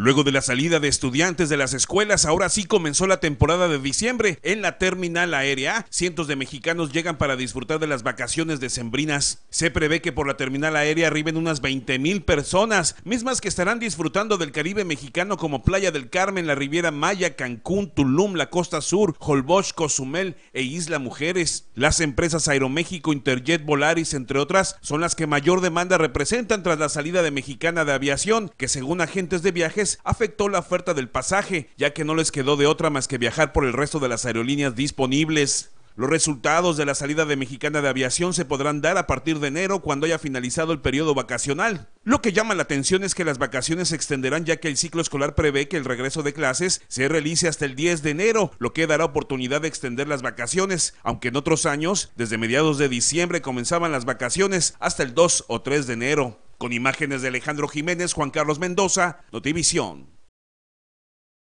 Luego de la salida de estudiantes de las escuelas, ahora sí comenzó la temporada de diciembre. En la terminal aérea, cientos de mexicanos llegan para disfrutar de las vacaciones decembrinas. Se prevé que por la terminal aérea arriben unas 20 mil personas, mismas que estarán disfrutando del Caribe mexicano como Playa del Carmen, la Riviera Maya, Cancún, Tulum, la Costa Sur, Holbox, Cozumel e Isla Mujeres. Las empresas Aeroméxico, Interjet, Volaris, entre otras, son las que mayor demanda representan tras la salida de Mexicana de Aviación, que según agentes de viajes afectó la oferta del pasaje, ya que no les quedó de otra más que viajar por el resto de las aerolíneas disponibles. Los resultados de la salida de Mexicana de Aviación se podrán dar a partir de enero cuando haya finalizado el periodo vacacional. Lo que llama la atención es que las vacaciones se extenderán ya que el ciclo escolar prevé que el regreso de clases se realice hasta el 10 de enero, lo que dará oportunidad de extender las vacaciones, aunque en otros años, desde mediados de diciembre comenzaban las vacaciones hasta el 2 o 3 de enero. Con imágenes de Alejandro Jiménez, Juan Carlos Mendoza, Notivisión.